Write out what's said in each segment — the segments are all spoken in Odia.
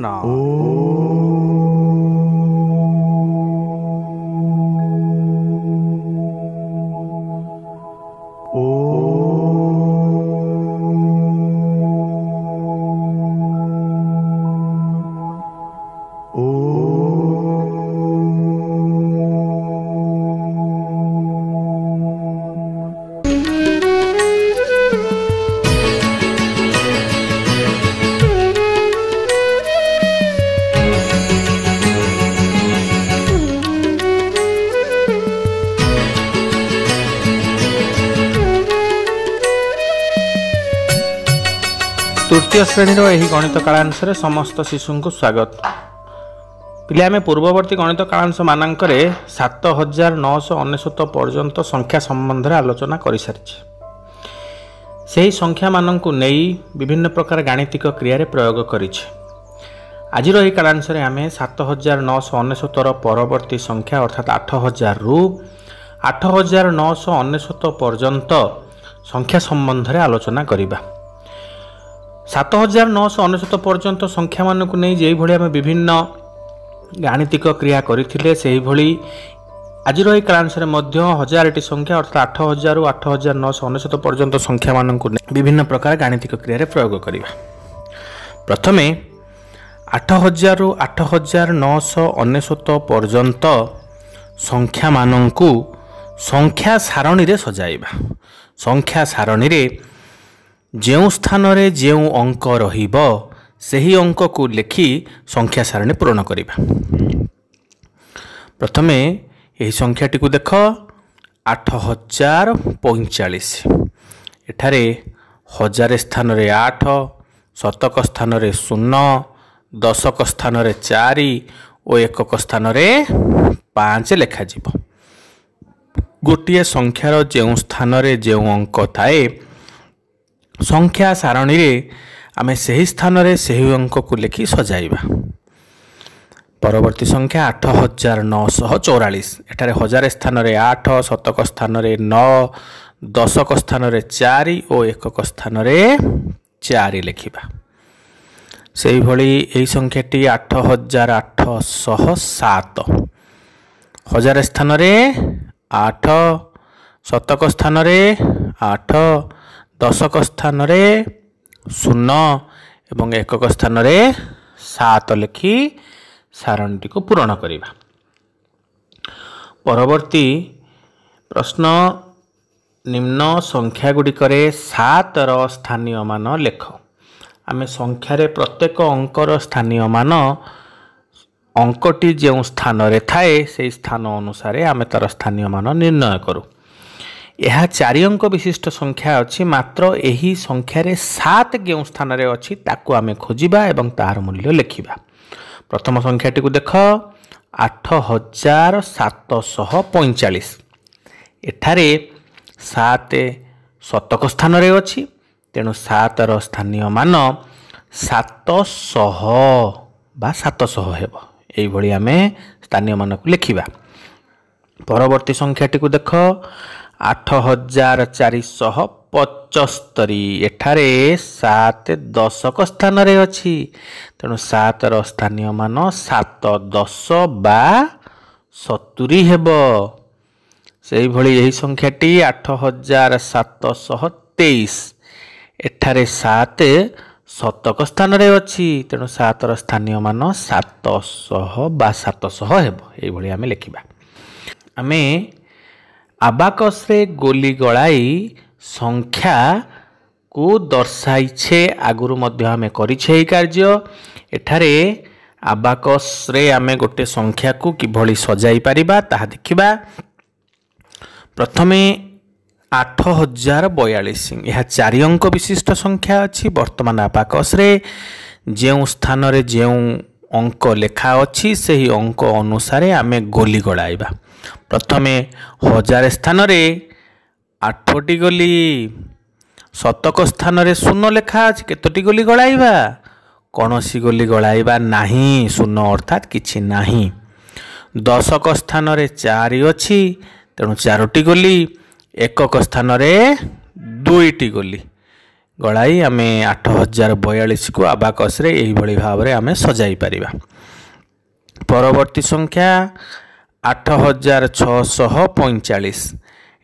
様お ଶ୍ରେଣୀର ଏହି ଗଣିତ କାଳାଂଶରେ ସମସ୍ତ ଶିଶୁଙ୍କୁ ସ୍ୱାଗତ ପିଲା ଆମେ ପୂର୍ବବର୍ତ୍ତୀ ଗଣିତ କାଳାଂଶ ମାନଙ୍କରେ ସାତ ହଜାର ନଅଶହ ଅନେଶ୍ୱତ ପର୍ଯ୍ୟନ୍ତ ସଂଖ୍ୟା ସମ୍ବନ୍ଧରେ ଆଲୋଚନା କରିସାରିଛେ ସେହି ସଂଖ୍ୟାମାନଙ୍କୁ ନେଇ ବିଭିନ୍ନ ପ୍ରକାର ଗାଣିତିକ କ୍ରିୟାରେ ପ୍ରୟୋଗ କରିଛେ ଆଜିର ଏହି କାଳାଂଶରେ ଆମେ ସାତ ହଜାର ନଅଶହ ଅନେଶ୍ୱତର ପରବର୍ତ୍ତୀ ସଂଖ୍ୟା ଅର୍ଥାତ୍ ଆଠ ହଜାରରୁ ଆଠ ହଜାର ନଅଶହ ଅନେଶ୍ୱତ ପର୍ଯ୍ୟନ୍ତ ସଂଖ୍ୟା ସମ୍ବନ୍ଧରେ ଆଲୋଚନା କରିବା ସାତ ହଜାର ନଅଶହ ଅନେଶତ ପର୍ଯ୍ୟନ୍ତ ସଂଖ୍ୟାମାନଙ୍କୁ ନେଇ ଯେଉଁଭଳି ଆମେ ବିଭିନ୍ନ ଗାଣିତିକ କ୍ରିୟା କରିଥିଲେ ସେହିଭଳି ଆଜିର ଏହି କାଳାଂଶରେ ମଧ୍ୟ ହଜାରଟି ସଂଖ୍ୟା ଅର୍ଥାତ୍ ଆଠ ହଜାରରୁ ଆଠ ହଜାର ନଅଶହ ଅନେଶତ ପର୍ଯ୍ୟନ୍ତ ସଂଖ୍ୟାମାନଙ୍କୁ ବିଭିନ୍ନ ପ୍ରକାର ଗାଣିତିକ କ୍ରିୟାରେ ପ୍ରୟୋଗ କରିବା ପ୍ରଥମେ ଆଠ ହଜାରରୁ ଆଠ ହଜାର ନଅଶହ ଅନେଶତ ପର୍ଯ୍ୟନ୍ତ ସଂଖ୍ୟାମାନଙ୍କୁ ସଂଖ୍ୟା ସାରଣୀରେ ସଜାଇବା ସଂଖ୍ୟା ସାରଣୀରେ ଯେଉଁ ସ୍ଥାନରେ ଯେଉଁ ଅଙ୍କ ରହିବ ସେହି ଅଙ୍କକୁ ଲେଖି ସଂଖ୍ୟା ସାରଣୀ ପୂରଣ କରିବା ପ୍ରଥମେ ଏହି ସଂଖ୍ୟାଟିକୁ ଦେଖ ଆଠ ହଜାର ପଇଁଚାଳିଶ ଏଠାରେ ହଜାରେ ସ୍ଥାନରେ ଆଠ ଶତକ ସ୍ଥାନରେ ଶୂନ ଦଶକ ସ୍ଥାନରେ ଚାରି ଓ ଏକକ ସ୍ଥାନରେ ପାଞ୍ଚ ଲେଖାଯିବ ଗୋଟିଏ ସଂଖ୍ୟାର ଯେଉଁ ସ୍ଥାନରେ ଯେଉଁ ଅଙ୍କ ଥାଏ ସଂଖ୍ୟା ସାରଣୀରେ ଆମେ ସେହି ସ୍ଥାନରେ ସେହି ଅଙ୍କକୁ ଲେଖି ସଜାଇବା ପରବର୍ତ୍ତୀ ସଂଖ୍ୟା ଆଠ ହଜାର ନଅଶହ ଚଉରାଳିଶ ଏଠାରେ ହଜାରେ ସ୍ଥାନରେ ଆଠ ଶତକ ସ୍ଥାନରେ ନଅ ଦଶକ ସ୍ଥାନରେ ଚାରି ଓ ଏକକ ସ୍ଥାନରେ ଚାରି ଲେଖିବା ସେହିଭଳି ଏହି ସଂଖ୍ୟାଟି ଆଠ ହଜାର ଆଠଶହ ସାତ ହଜାର ସ୍ଥାନରେ ଆଠ ଶତକ ସ୍ଥାନରେ ଆଠ ଦଶକ ସ୍ଥାନରେ ଶୂନ ଏବଂ ଏକକ ସ୍ଥାନରେ ସାତ ଲେଖି ସାରଣୀଟିକୁ ପୂରଣ କରିବା ପରବର୍ତ୍ତୀ ପ୍ରଶ୍ନ ନିମ୍ନ ସଂଖ୍ୟାଗୁଡ଼ିକରେ ସାତର ସ୍ଥାନୀୟ ମାନ ଲେଖ ଆମେ ସଂଖ୍ୟାରେ ପ୍ରତ୍ୟେକ ଅଙ୍କର ସ୍ଥାନୀୟ ମାନ ଅଙ୍କଟି ଯେଉଁ ସ୍ଥାନରେ ଥାଏ ସେହି ସ୍ଥାନ ଅନୁସାରେ ଆମେ ତା'ର ସ୍ଥାନୀୟ ମାନ ନିର୍ଣ୍ଣୟ କରୁ ଏହା ଚାରି ଅଙ୍କ ବିଶିଷ୍ଟ ସଂଖ୍ୟା ଅଛି ମାତ୍ର ଏହି ସଂଖ୍ୟାରେ ସାତ କେଉଁ ସ୍ଥାନରେ ଅଛି ତାକୁ ଆମେ ଖୋଜିବା ଏବଂ ତାହାର ମୂଲ୍ୟ ଲେଖିବା ପ୍ରଥମ ସଂଖ୍ୟାଟିକୁ ଦେଖ ଆଠ ହଜାର ସାତଶହ ପଇଁଚାଳିଶ ଏଠାରେ ସାତ ଶତକ ସ୍ଥାନରେ ଅଛି ତେଣୁ ସାତର ସ୍ଥାନୀୟ ମାନ ସାତଶହ ବା ସାତଶହ ହେବ ଏହିଭଳି ଆମେ ସ୍ଥାନୀୟ ମାନକୁ ଲେଖିବା ପରବର୍ତ୍ତୀ ସଂଖ୍ୟାଟିକୁ ଦେଖ ଆଠ ହଜାର ଚାରିଶହ ପଞ୍ଚସ୍ତରୀ ଏଠାରେ ସାତ ଦଶକ ସ୍ଥାନରେ ଅଛି ତେଣୁ ସାତର ସ୍ଥାନୀୟ ମାନ ସାତ ଦଶ ବା ସତୁରୀ ହେବ ସେହିଭଳି ଏହି ସଂଖ୍ୟାଟି ଆଠ ହଜାର ସାତଶହ ତେଇଶ ଏଠାରେ ସାତ ଶତକ ସ୍ଥାନରେ ଅଛି ତେଣୁ ସାତର ସ୍ଥାନୀୟ ମାନ ସାତଶହ ବା ସାତଶହ ହେବ ଏଇଭଳି ଆମେ ଲେଖିବା ଆମେ ଆବାକସରେ ଗୋଲି ଗଳାଇ ସଂଖ୍ୟାକୁ ଦର୍ଶାଇଛେ ଆଗରୁ ମଧ୍ୟ ଆମେ କରିଛେ ଏହି କାର୍ଯ୍ୟ ଏଠାରେ ଆବାକସରେ ଆମେ ଗୋଟିଏ ସଂଖ୍ୟାକୁ କିଭଳି ସଜାଇ ପାରିବା ତାହା ଦେଖିବା ପ୍ରଥମେ ଆଠ ହଜାର ବୟାଳିଶ ଏହା ଚାରି ଅଙ୍କ ବିଶିଷ୍ଟ ସଂଖ୍ୟା ଅଛି ବର୍ତ୍ତମାନ ଆବାକସରେ ଯେଉଁ ସ୍ଥାନରେ ଯେଉଁ ଅଙ୍କ ଲେଖା ଅଛି ସେହି ଅଙ୍କ ଅନୁସାରେ ଆମେ ଗୋଲି ଗଳାଇବା ପ୍ରଥମେ ହଜାର ସ୍ଥାନରେ ଆଠଟି ଗଲି ଶତକ ସ୍ଥାନରେ ଶୂନ ଲେଖା ଅଛି କେତୋଟି ଗୋଲି ଗଳାଇବା କୌଣସି ଗୋଲି ଗଳାଇବା ନାହିଁ ଶୂନ ଅର୍ଥାତ୍ କିଛି ନାହିଁ ଦଶକ ସ୍ଥାନରେ ଚାରି ଅଛି ତେଣୁ ଚାରୋଟି ଗୋଲି ଏକକ ସ୍ଥାନରେ ଦୁଇଟି ଗୋଲି ଗଳାଇ ଆମେ ଆଠ ହଜାର ବୟାଳିଶକୁ ଆବାକସରେ ଏହିଭଳି ଭାବରେ ଆମେ ସଜାଇ ପାରିବା ପରବର୍ତ୍ତୀ ସଂଖ୍ୟା ଆଠ ହଜାର ଛଅଶହ ପଇଁଚାଳିଶ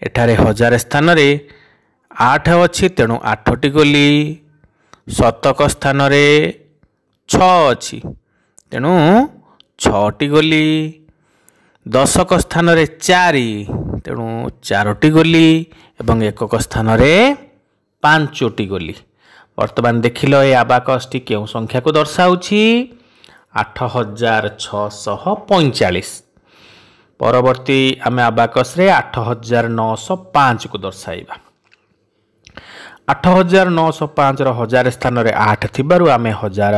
ଏଠାରେ ହଜାର ସ୍ଥାନରେ ଆଠ ଅଛି ତେଣୁ ଆଠଟି ଗୋଲି ଶତକ ସ୍ଥାନରେ ଛଅ ଅଛି ତେଣୁ ଛଅଟି ଗୋଲି ଦଶକ ସ୍ଥାନରେ ଚାରି ତେଣୁ ଚାରୋଟି ଗୋଲି ଏବଂ ଏକକ ସ୍ଥାନରେ ପାଞ୍ଚଟି ଗୋଲି ବର୍ତ୍ତମାନ ଦେଖିଲ ଏ ଆବାକସ୍ଟି କେଉଁ ସଂଖ୍ୟାକୁ ଦର୍ଶାଉଛି ଆଠ ହଜାର ଛଅଶହ ପଇଁଚାଳିଶ ପରବର୍ତ୍ତୀ ଆମେ ଆବାକସରେ ଆଠ ହଜାର ନଅଶହ ପାଞ୍ଚକୁ ଦର୍ଶାଇବା ଆଠ ହଜାର ନଅଶହ ପାଞ୍ଚର ହଜାର ସ୍ଥାନରେ ଆଠ ଥିବାରୁ ଆମେ ହଜାର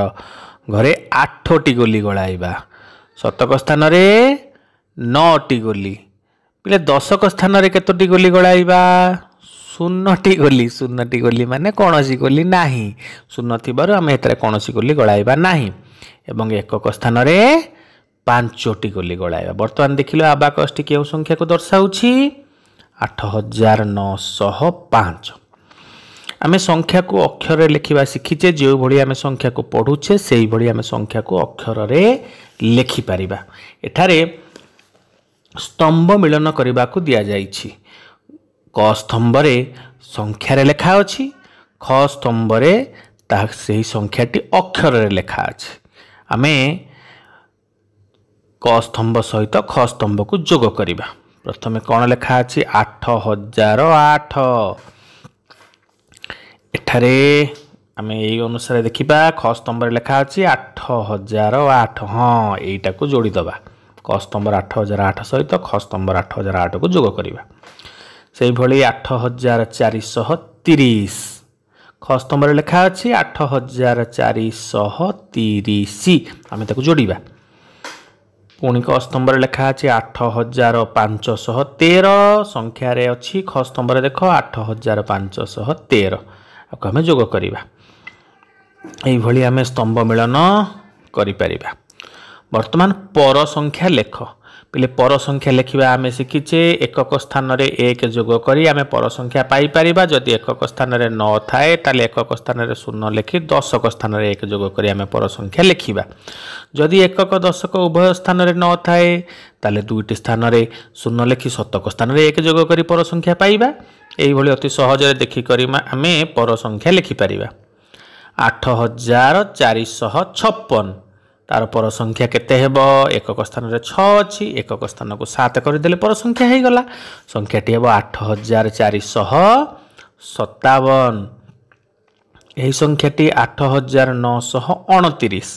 ଘରେ ଆଠଟି ଗୋଲି ଗଳାଇବା ଶତକ ସ୍ଥାନରେ ନଅଟି ଗୋଲି ବୋଲେ ଦଶକ ସ୍ଥାନରେ କେତୋଟି ଗୋଲି ଗଳାଇବା ଶୂନଟି ଗୋଲି ଶୂନଟି ଗୋଲି ମାନେ କୌଣସି ଗୋଲି ନାହିଁ ଶୂନ ଥିବାରୁ ଆମେ ଏଥିରେ କୌଣସି ଗୋଲି ଗଳାଇବା ନାହିଁ ଏବଂ ଏକକ ସ୍ଥାନରେ ପାଞ୍ଚଟି କୋଲି ଗୋଳାଇବା ବର୍ତ୍ତମାନ ଦେଖିଲେ ଆବାକଷ୍ଟି କେଉଁ ସଂଖ୍ୟାକୁ ଦର୍ଶାଉଛି ଆଠ ହଜାର ନଅଶହ ପାଞ୍ଚ ଆମେ ସଂଖ୍ୟାକୁ ଅକ୍ଷରରେ ଲେଖିବା ଶିଖିଛେ ଯେଉଁଭଳି ଆମେ ସଂଖ୍ୟାକୁ ପଢ଼ୁଛେ ସେହିଭଳି ଆମେ ସଂଖ୍ୟାକୁ ଅକ୍ଷରରେ ଲେଖିପାରିବା ଏଠାରେ ସ୍ତମ୍ଭ ମିଳନ କରିବାକୁ ଦିଆଯାଇଛି କ ସ୍ତମ୍ଭରେ ସଂଖ୍ୟାରେ ଲେଖା ଅଛି ଖ ସ୍ତମ୍ଭରେ ତାହା ସେହି ସଂଖ୍ୟାଟି ଅକ୍ଷରରେ ଲେଖା ଅଛି ଆମେ କ ସ୍ତମ୍ଭ ସହିତ ଖ ସ୍ତମ୍ଭକୁ ଯୋଗ କରିବା ପ୍ରଥମେ କ'ଣ ଲେଖା ଅଛି ଆଠ ହଜାର ଆଠ ଏଠାରେ ଆମେ ଏଇ ଅନୁସାରେ ଦେଖିବା ଖ ସ୍ତମ୍ଭରେ ଲେଖା ଅଛି ଆଠ ହଜାର ଆଠ ହଁ ଏଇଟାକୁ ଯୋଡ଼ିଦେବା କ ସ୍ତମ୍ଭର ଆଠ ହଜାର ଆଠ ସହିତ ଖ ସ୍ତମ୍ଭର ଆଠ ହଜାର ଆଠକୁ ଯୋଗ କରିବା ସେହିଭଳି ଆଠ ହଜାର ଚାରିଶହ ତିରିଶ ଖ ସ୍ତମ୍ଭରେ ଲେଖା ଅଛି ଆଠ ହଜାର ଚାରିଶହ ତିରିଶ ଆମେ ତାକୁ ଯୋଡ଼ିବା କୋଣିକ ଅସ୍ତମ୍ଭରେ ଲେଖା ଅଛି ଆଠ ହଜାର ପାଞ୍ଚଶହ ତେର ସଂଖ୍ୟାରେ ଅଛି ଖ ସ୍ତମ୍ଭରେ ଦେଖ ଆଠ ହଜାର ପାଞ୍ଚଶହ ତେର ଆକୁ ଆମେ ଯୋଗ କରିବା ଏଇଭଳି ଆମେ ସ୍ତମ୍ଭ ମିଳନ କରିପାରିବା ବର୍ତ୍ତମାନ ପର ସଂଖ୍ୟା ଲେଖ ପିଲେ ପର ସଂଖ୍ୟା ଲେଖିବା ଆମେ ଶିଖିଛେ ଏକକ ସ୍ଥାନରେ ଏକ ଯୋଗ କରି ଆମେ ପର ସଂଖ୍ୟା ପାଇପାରିବା ଯଦି ଏକକ ସ୍ଥାନରେ ନଅ ଥାଏ ତାହେଲେ ଏକକ ସ୍ଥାନରେ ଶୂନ ଲେଖି ଦଶକ ସ୍ଥାନରେ ଏକ ଯୋଗ କରି ଆମେ ପର ସଂଖ୍ୟା ଲେଖିବା ଯଦି ଏକକ ଦଶକ ଉଭୟ ସ୍ଥାନରେ ନଅ ଥାଏ ତାହେଲେ ଦୁଇଟି ସ୍ଥାନରେ ଶୂନ ଲେଖି ଶତକ ସ୍ଥାନରେ ଏକ ଯୋଗ କରି ପର ସଂଖ୍ୟା ପାଇବା ଏଇଭଳି ଅତି ସହଜରେ ଦେଖିକରି ଆମେ ପର ସଂଖ୍ୟା ଲେଖିପାରିବା ଆଠ ହଜାର ଚାରିଶହ ଛପନ ତାର ପର ସଂଖ୍ୟା କେତେ ହେବ ଏକକ ସ୍ଥାନରେ ଛଅ ଅଛି ଏକକ ସ୍ଥାନକୁ ସାତ କରିଦେଲେ ପର ସଂଖ୍ୟା ହୋଇଗଲା ସଂଖ୍ୟାଟି ହେବ ଆଠ ହଜାର ଚାରିଶହ ସତାବନ ଏହି ସଂଖ୍ୟାଟି ଆଠ ହଜାର ନଅଶହ ଅଣତିରିଶ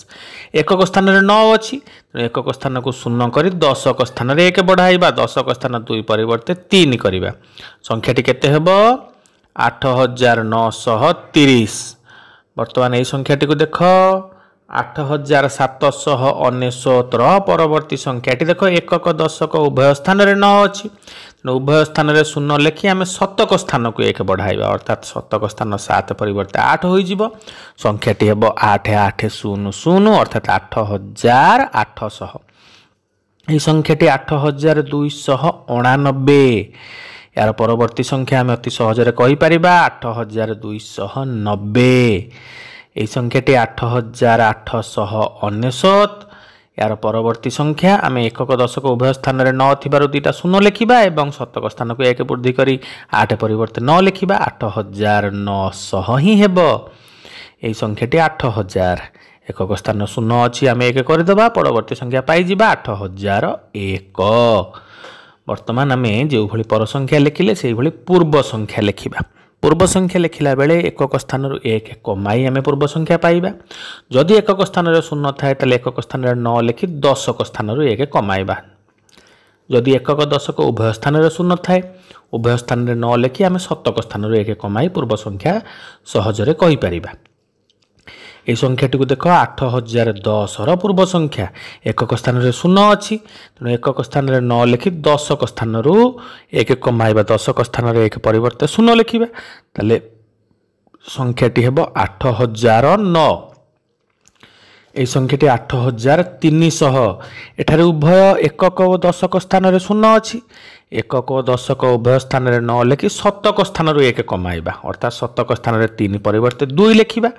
ଏକକ ସ୍ଥାନରେ ନଅ ଅଛି ତେଣୁ ଏକକ ସ୍ଥାନକୁ ଶୂନ କରି ଦଶକ ସ୍ଥାନରେ ଏକ ବଢ଼ାଇବା ଦଶକ ସ୍ଥାନ ଦୁଇ ପରିବର୍ତ୍ତେ ତିନି କରିବା ସଂଖ୍ୟାଟି କେତେ ହେବ ଆଠ ହଜାର ନଅଶହ ତିରିଶ ବର୍ତ୍ତମାନ ଏହି ସଂଖ୍ୟାଟିକୁ ଦେଖ ଆଠ ହଜାର ସାତଶହ ଅନେଶ୍ୱତର ପରବର୍ତ୍ତୀ ସଂଖ୍ୟାଟି ଦେଖ ଏକକ ଦଶକ ଉଭୟ ସ୍ଥାନରେ ନଅ ଅଛି ତେଣୁ ଉଭୟ ସ୍ଥାନରେ ଶୂନ ଲେଖି ଆମେ ଶତକ ସ୍ଥାନକୁ ଏକ ବଢ଼ାଇବା ଅର୍ଥାତ୍ ଶତକ ସ୍ଥାନ ସାତ ପରିବର୍ତ୍ତେ ଆଠ ହୋଇଯିବ ସଂଖ୍ୟାଟି ହେବ ଆଠ ଆଠ ଶୂନ ଶୂନ ଅର୍ଥାତ୍ ଆଠ ହଜାର ଆଠଶହ ଏହି ସଂଖ୍ୟାଟି ଆଠ ହଜାର ଦୁଇଶହ ଅଣାନବେ ଏହାର ପରବର୍ତ୍ତୀ ସଂଖ୍ୟା ଆମେ ଅତି ସହଜରେ କହିପାରିବା ଆଠ ହଜାର ଦୁଇଶହ ନବେ এই সংখ্যাটি আঠ হাজার আঠশহ অনেশত এর পরবর্তী সংখ্যা আমি একক দশক উভয় স্থানের ন থার দুইটা শূন্য লেখা এবং শতক স্থানক এক বৃদ্ধি করে আট পরিবর্তে ন লেখা আট হাজার নশ হি হব এই সংখ্যাটি আট হাজার একক স্থান শূন্য অছি আমি এক করেদেবা পরবর্তী সংখ্যা পাই যা আট হাজার এক বর্তমান আমি যেভাবে পর সংখ্যা লেখিলে সেইভাবে পূর্ব সংখ্যা লেখিবা পূর্ব সংখ্যা লেখা বেড়ে একক স্থানর এক এক মাই আমি পূর্ব সংখ্যা পাইবা যদি একক স্থানরে শূন্য থাকে তাহলে একক স্থানরে ন লেখি দশক স্থানর এক কমাইবা যদি একক দশক উভয় স্থানরে শূন্য থাকে উভয় স্থানরে ন লেখি আমি শতক স্থানর এক কমাই পূর্ব সংখ্যা সহজরে কইপারিবা ଏହି ସଂଖ୍ୟାଟିକୁ ଦେଖ ଆଠ ହଜାର ଦଶର ପୂର୍ବ ସଂଖ୍ୟା ଏକକ ସ୍ଥାନରେ ଶୂନ ଅଛି ତେଣୁ ଏକକ ସ୍ଥାନରେ ନଅ ଲେଖି ଦଶକ ସ୍ଥାନରୁ ଏକ କମାଇବା ଦଶକ ସ୍ଥାନରେ ଏକ ପରିବର୍ତ୍ତେ ଶୂନ ଲେଖିବା ତାହେଲେ ସଂଖ୍ୟାଟି ହେବ ଆଠ ହଜାର ନଅ এই সংখ্যাটি আଠ ହଜାର ତିନିଶହ ଏଠାରେ ଉଭୟ ଏକକ ଓ ଦଶକ ସ୍ଥାନରେ ଶୂନ ଅଛି ଏକକ ଓ ଦଶକ ଉଭୟ ସ୍ଥାନରେ ନ ଲେଖି ଶତକ ସ୍ଥାନରୁ ଏକ କମାଇବା ଅର୍ଥାତ୍ ଶତକ ସ୍ଥାନରେ ତିନି ପରିବର୍ତ୍ତେ ଦୁଇ ଲେଖିବା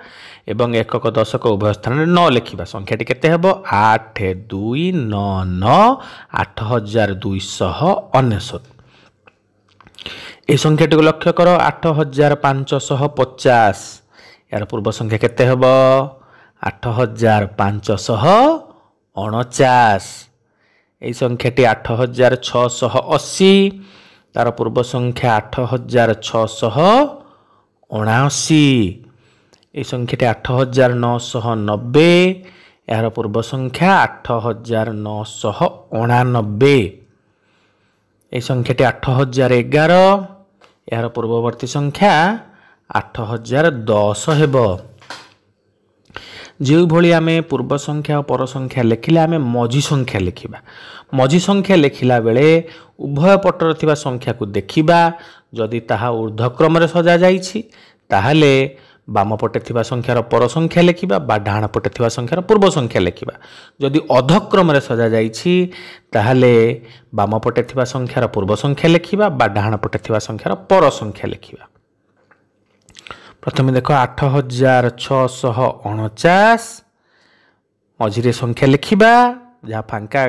ଏବଂ ଏକକ ଦଶକ ଉଭୟ ସ୍ଥାନରେ ନ ଲେଖିବା ସଂଖ୍ୟାଟି କେତେ ହେବ ଆଠ ଦୁଇ ନଅ ନଅ ଆଠ ହଜାର ଦୁଇଶହ ଅନେଶ୍ୱତ এই সংখ্যাটিକୁ লক্ষ্য কর আট হাজার পাঁচশহ পচাশ ইয়ার পূর্ব সংখ্যা কেতে হব আট হাজার পাঁচশহ অণচাশ এই সংখ্যাটি আট হাজার ছশহ অশী তার পূর্ব সংখ্যা আট হাজার ছশহ অনাশী এই সংখ্যাটি আট হাজার নশহ নবে ଏହାର ପୂର୍ବ ସଂଖ୍ୟା ଆଠ ହଜାର ନଅଶହ ଅଣାନବେ ଏହି ସଂଖ୍ୟାଟି ଆଠ ହଜାର ଏଗାର ଏହାର ପୂର୍ବବର୍ତ୍ତୀ ସଂଖ୍ୟା ଆଠ ହଜାର ଦଶ ହେବ ଯେଉଁଭଳି ଆମେ ପୂର୍ବ ସଂଖ୍ୟା ଓ ପର ସଂଖ୍ୟା ଲେଖିଲେ ଆମେ ମଝି ସଂଖ୍ୟା ଲେଖିବା ମଝି ସଂଖ୍ୟା ଲେଖିଲା ବେଳେ ଉଭୟ ପଟରେ ଥିବା ସଂଖ୍ୟାକୁ ଦେଖିବା ଯଦି ତାହା ଉର୍ଦ୍ଧକ୍ରମରେ ସଜାଯାଇଛି ତାହେଲେ ବାମ ପଟେ ଥିବା ସଂଖ୍ୟାର ପର ସଂଖ୍ୟା ଲେଖିବା ବା ଡାହାଣ ପଟେ ଥିବା ସଂଖ୍ୟାର ପୂର୍ବ ସଂଖ୍ୟା ଲେଖିବା ଯଦି ଅଧକ୍ରମରେ ସଜାଯାଇଛି ତାହେଲେ ବାମ ପଟେ ଥିବା ସଂଖ୍ୟାର ପୂର୍ବ ସଂଖ୍ୟା ଲେଖିବା ବା ଡାହାଣ ପଟେ ଥିବା ସଂଖ୍ୟାର ପର ସଂଖ୍ୟା ଲେଖିବା প্রথমে দেখো আট হাজার ছশহ অণচাশ মঝিরে সংখ্যা লিখিবা যা ফাঙ্কা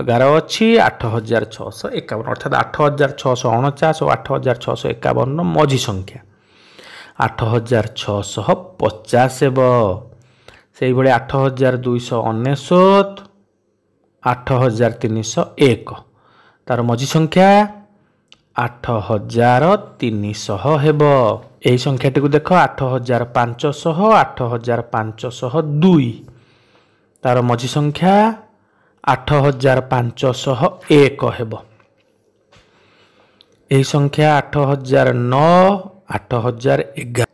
এগার অছি আট হাজার ছশো একাবন অর্থাৎ আট হাজার ছশো অণচাশ ও আট হাজার ছশো একাবন মঝি সংখ্যা আট হাজার ছশহ পচাশ ହେବ ସେଇଭଳି ଆଠ ହଜାର ଦୁଇଶହ ଅନେଶ୍ୱତ ଆଠ ହଜାର ତିନିଶହ ଏକ ତା'ର ମଝି ସଂଖ୍ୟା ଆଠ ହଜାର ତିନିଶହ ହେବ ଏହି ସଂଖ୍ୟାଟିକୁ ଦେଖ ଆଠ ହଜାର ପାଞ୍ଚଶହ ଆଠ ହଜାର ପାଞ୍ଚଶହ ଦୁଇ ତାର ମଝି ସଂଖ୍ୟା ଆଠ ହଜାର ପାଞ୍ଚଶହ ଏକ ହେବ ଏହି ସଂଖ୍ୟା ଆଠ ହଜାର ନଅ ଆଠ ହଜାର ଏଗାର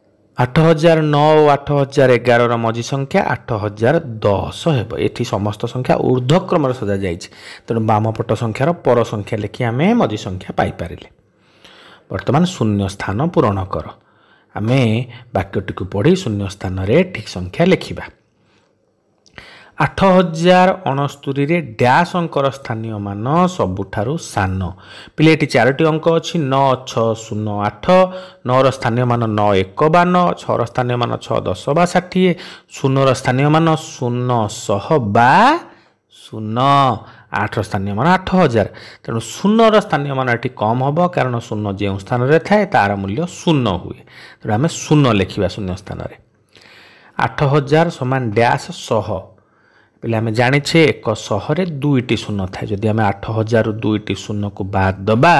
ଆଠ ହଜାର ନଅ ଓ ଆଠ ହଜାର ଏଗାରର ମଝି ସଂଖ୍ୟା ଆଠ ହଜାର ଦଶ ହେବ ଏଠି ସମସ୍ତ ସଂଖ୍ୟା ଉର୍ଦ୍ଧକ୍ରମରେ ସଜାଯାଇଛି ତେଣୁ ବାମପଟ ସଂଖ୍ୟାର ପର ସଂଖ୍ୟା ଲେଖି ଆମେ ମଝି ସଂଖ୍ୟା ପାଇପାରିଲେ ବର୍ତ୍ତମାନ ଶୂନ୍ୟ ସ୍ଥାନ ପୂରଣ କର ଆମେ ବାକ୍ୟଟିକୁ ପଢ଼ି ଶୂନ୍ୟ ସ୍ଥାନରେ ଠିକ୍ ସଂଖ୍ୟା ଲେଖିବା ଆଠ ହଜାର ଅଣସ୍ତୁରିରେ ଡ୍ୟାସଙ୍କର ସ୍ଥାନୀୟ ମାନ ସବୁଠାରୁ ସାନ ପିଲେ ଏଠି ଚାରୋଟି ଅଙ୍କ ଅଛି ନଅ ଛଅ ଶୂନ ଆଠ ନଅର ସ୍ଥାନୀୟ ମାନ ନଅ ଏକ ବା ନଅ ଛଅର ସ୍ଥାନୀୟ ମାନ ଛଅ ଦଶ ବା ଷାଠିଏ ଶୂନର ସ୍ଥାନୀୟ ମାନ ଶୂନ ଶହ ବା ଶୂନ আঠর স্থানীয় মান আঠ হাজার তেমন শূন্যর স্থানীয় মান এটি কম হব কারণ শূন্য যে স্থানরে থাকে তার মূল্য শূন্য হুয়ে তেণু আমি শূন্য লেখা শূন্য স্থানরে আঠ হাজার সমান ড্যাশ শহ বলে আমি জানিছে এক শহরে দুইটি শূন্য থাকে যদি আমি আঠ হাজার দুইটি শূন্যকু বাদ দেবা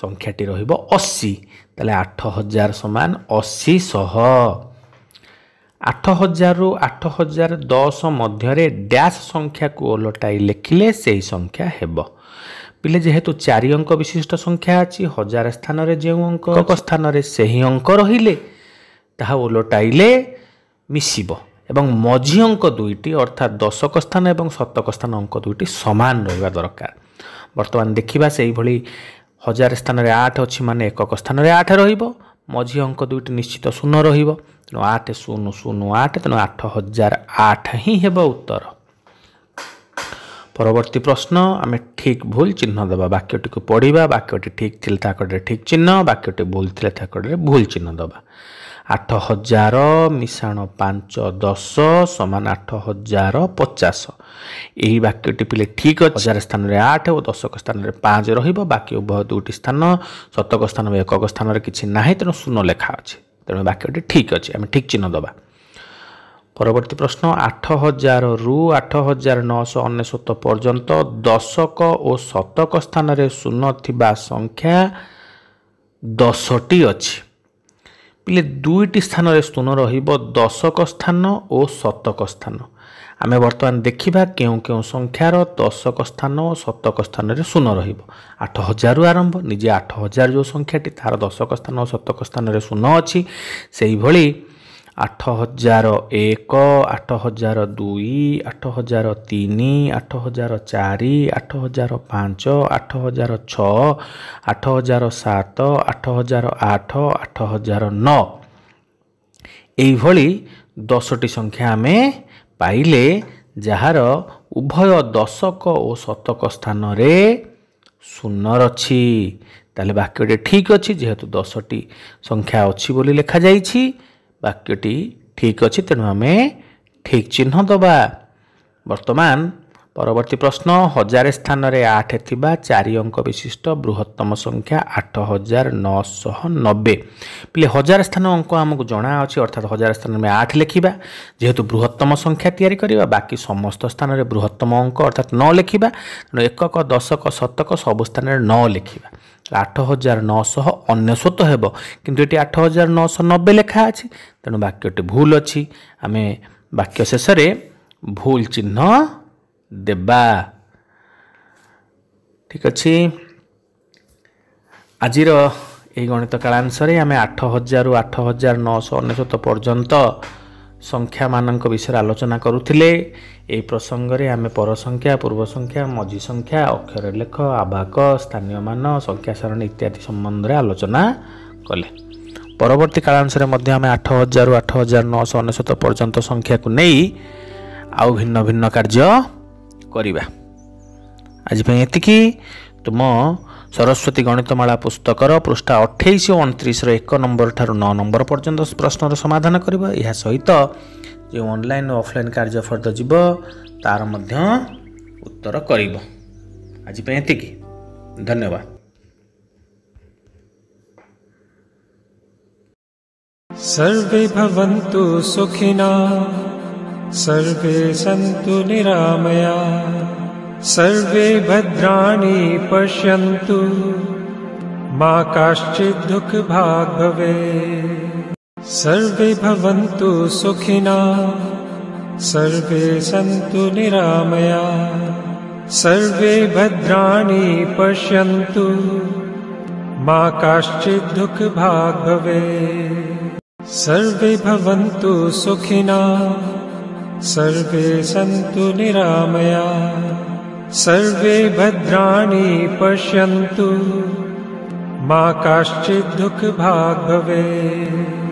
সংখ্যাটি রহব অশি তাহলে আঠ হাজার সমান অশি শহ আঠ হাজারু আঠ হাজার দশ মধ্যে ড্যাশ সংখ্যাকে ওলটাই লেখিলে সেই সংখ্যা হব পিলে যেহেতু চারি অঙ্ক বিশিষ্ট সংখ্যা আছে হাজার স্থানের যে অঙ্ক স্থানের সেই অঙ্ক রহলে তাহা ওলটাইলে মিশিব এবং মঝি অঙ্ক দুইটি অর্থাৎ দশক স্থান এবং শতক স্থান অঙ্ক দুইটি সমান রহবা দরকার বর্তমান দেখিবা সেইভাবে হাজার স্থানের আট অছি মানে একক স্থানের আট রহব মঝি অঙ্ক দুইটি নিশ্চিত শূন্য রহব ଆଠ ଶୂନ ଶୂନ ଆଠ ତେଣୁ ଆଠ ହଜାର ଆଠ ହିଁ ହେବ ଉତ୍ତର ପରବର୍ତ୍ତୀ ପ୍ରଶ୍ନ ଆମେ ଠିକ୍ ଭୁଲ ଚିହ୍ନ ଦେବା ବାକ୍ୟଟିକୁ ପଢ଼ିବା ବାକ୍ୟଟି ଠିକ୍ ଥିଲେ ତା କଡ଼ରେ ଠିକ୍ ଚିହ୍ନ ବାକ୍ୟଟି ଭୁଲ ଥିଲେ ତା କଡ଼ରେ ଭୁଲ ଚିହ୍ନ ଦେବା ଆଠ ହଜାର ମିଶାଣ ପାଞ୍ଚ ଦଶ ସମାନ ଆଠ ହଜାର ପଚାଶ ଏହି ବାକ୍ୟଟି ପିଲେ ଠିକ୍ ଅଛି ହଜାର ସ୍ଥାନରେ ଆଠ ଓ ଦଶକ ସ୍ଥାନରେ ପାଞ୍ଚ ରହିବ ବାକି ଉଭୟ ଦୁଇଟି ସ୍ଥାନ ଶତକ ସ୍ଥାନ ଏକକ ସ୍ଥାନରେ କିଛି ନାହିଁ ତେଣୁ ଶୂନ ଲେଖା ଅଛି ତେଣୁ ବାକ୍ୟଟି ଠିକ୍ ଅଛି ଆମେ ଠିକ୍ ଚିହ୍ନ ଦେବା ପରବର୍ତ୍ତୀ ପ୍ରଶ୍ନ ଆଠ ହଜାରରୁ ଆଠ ହଜାର ନଅଶହ ଅନେଶ୍ୱତ ପର୍ଯ୍ୟନ୍ତ ଦଶକ ଓ ଶତକ ସ୍ଥାନରେ ଶୂନ ଥିବା ସଂଖ୍ୟା ଦଶଟି ଅଛି ପିଲେ ଦୁଇଟି ସ୍ଥାନରେ ଶୂନ ରହିବ ଦଶକ ସ୍ଥାନ ଓ ଶତକ ସ୍ଥାନ ଆମେ ବର୍ତ୍ତମାନ ଦେଖିବା କେଉଁ କେଉଁ ସଂଖ୍ୟାର ଦଶକ ସ୍ଥାନ ଶତକ ସ୍ଥାନରେ ଶୂନ ରହିବ ଆଠ ହଜାରରୁ ଆରମ୍ଭ ନିଜେ ଆଠ ହଜାର ଯେଉଁ ସଂଖ୍ୟାଟି ତାହାର ଦଶକ ସ୍ଥାନ ଓ ଶତକ ସ୍ଥାନରେ ଶୂନ ଅଛି ସେହିଭଳି ଆଠ ହଜାର ଏକ ଆଠ ହଜାର ଦୁଇ ଆଠ ହଜାର ତିନି ଆଠ ହଜାର ଚାରି ଆଠ ହଜାର ପାଞ୍ଚ ଆଠ ହଜାର ଛଅ ଆଠ ହଜାର ସାତ ଆଠ ହଜାର ଆଠ ଆଠ ହଜାର ନଅ ଏଇଭଳି ଦଶଟି ସଂଖ୍ୟା ଆମେ ପାଇଲେ ଯାହାର ଉଭୟ ଦଶକ ଓ ଶତକ ସ୍ଥାନରେ ଶୂନର ଅଛି ତାହେଲେ ବାକ୍ୟଟି ଠିକ୍ ଅଛି ଯେହେତୁ ଦଶଟି ସଂଖ୍ୟା ଅଛି ବୋଲି ଲେଖାଯାଇଛି ବାକ୍ୟଟି ଠିକ୍ ଅଛି ତେଣୁ ଆମେ ଠିକ୍ ଚିହ୍ନ ଦେବା ବର୍ତ୍ତମାନ ପରବର୍ତ୍ତୀ ପ୍ରଶ୍ନ ହଜାର ସ୍ଥାନରେ ଆଠ ଥିବା ଚାରି ଅଙ୍କ ବିଶିଷ୍ଟ ବୃହତ୍ତମ ସଂଖ୍ୟା ଆଠ ହଜାର ନଅଶହ ନବେ ପିଲେ ହଜାର ସ୍ଥାନ ଅଙ୍କ ଆମକୁ ଜଣା ଅଛି ଅର୍ଥାତ୍ ହଜାର ସ୍ଥାନରେ ଆମେ ଆଠ ଲେଖିବା ଯେହେତୁ ବୃହତ୍ତମ ସଂଖ୍ୟା ତିଆରି କରିବା ବାକି ସମସ୍ତ ସ୍ଥାନରେ ବୃହତ୍ତମ ଅଙ୍କ ଅର୍ଥାତ୍ ନ ଲେଖିବା ତେଣୁ ଏକକ ଦଶକ ଶତକ ସବୁ ସ୍ଥାନରେ ନ ଲେଖିବା ଆଠ ହଜାର ନଅଶହ ଅନେଶ୍ୱତ ହେବ କିନ୍ତୁ ଏଠି ଆଠ ହଜାର ନଅଶହ ନବେ ଲେଖା ଅଛି ତେଣୁ ବାକ୍ୟଟି ଭୁଲ ଅଛି ଆମେ ବାକ୍ୟ ଶେଷରେ ଭୁଲ ଚିହ୍ନ ଦେବା ଠିକ ଅଛି ଆଜିର ଏହି ଗଣିତ କାଳାଂଶରେ ଆମେ ଆଠ ହଜାରରୁ ଆଠ ହଜାର ନଅଶହ ଅନେଶତ ପର୍ଯ୍ୟନ୍ତ ସଂଖ୍ୟାମାନଙ୍କ ବିଷୟରେ ଆଲୋଚନା କରୁଥିଲେ ଏହି ପ୍ରସଙ୍ଗରେ ଆମେ ପର ସଂଖ୍ୟା ପୂର୍ବ ସଂଖ୍ୟା ମଝି ସଂଖ୍ୟା ଅକ୍ଷରଲେଖ ଆବାକ ସ୍ଥାନୀୟମାନ ସଂଖ୍ୟାସାରଣୀ ଇତ୍ୟାଦି ସମ୍ବନ୍ଧରେ ଆଲୋଚନା କଲେ ପରବର୍ତ୍ତୀ କାଳାଂଶରେ ମଧ୍ୟ ଆମେ ଆଠ ହଜାରରୁ ଆଠ ହଜାର ନଅଶହ ଅନେଶତ ପର୍ଯ୍ୟନ୍ତ ସଂଖ୍ୟାକୁ ନେଇ ଆଉ ଭିନ୍ନ ଭିନ୍ନ କାର୍ଯ୍ୟ କରିବା ଆଜି ପାଇଁ ଏତିକି ତୁମ ସରସ୍ୱତୀ ଗଣିତମାଳା ପୁସ୍ତକର ପୃଷ୍ଠା ଅଠେଇଶ ଓ ଅଣତିରିଶର ଏକ ନମ୍ବର ଠାରୁ ନଅ ନମ୍ବର ପର୍ଯ୍ୟନ୍ତ ପ୍ରଶ୍ନର ସମାଧାନ କରିବ ଏହା ସହିତ ଯେଉଁ ଅନଲାଇନ୍ ଓ ଅଫ୍ଲାଇନ୍ କାର୍ଯ୍ୟ ଫର୍ଦ୍ଦ ଯିବ ତା'ର ମଧ୍ୟ ଉତ୍ତର କରିବ ଆଜି ପାଇଁ ଏତିକି ଧନ୍ୟବାଦ ସର୍ବେ ଭବନ୍ତୁ ସୁଖିନା सर्वे सन्तु निरामया सर्वे भद्राणि पश्यन्तु मा काश्चिद्दुःखभागवे सर्वे भवन्तु सुखिना सर्वे सन्तु निरामया सर्वे भद्राणि पश्यन्तु मा काश्चिद्दुःखभागवे सर्वे भवन्तु सुखिना सर्वे सन्तु निरामया सर्वे भद्राणि पश्यन्तु मा काश्चित् भवेत्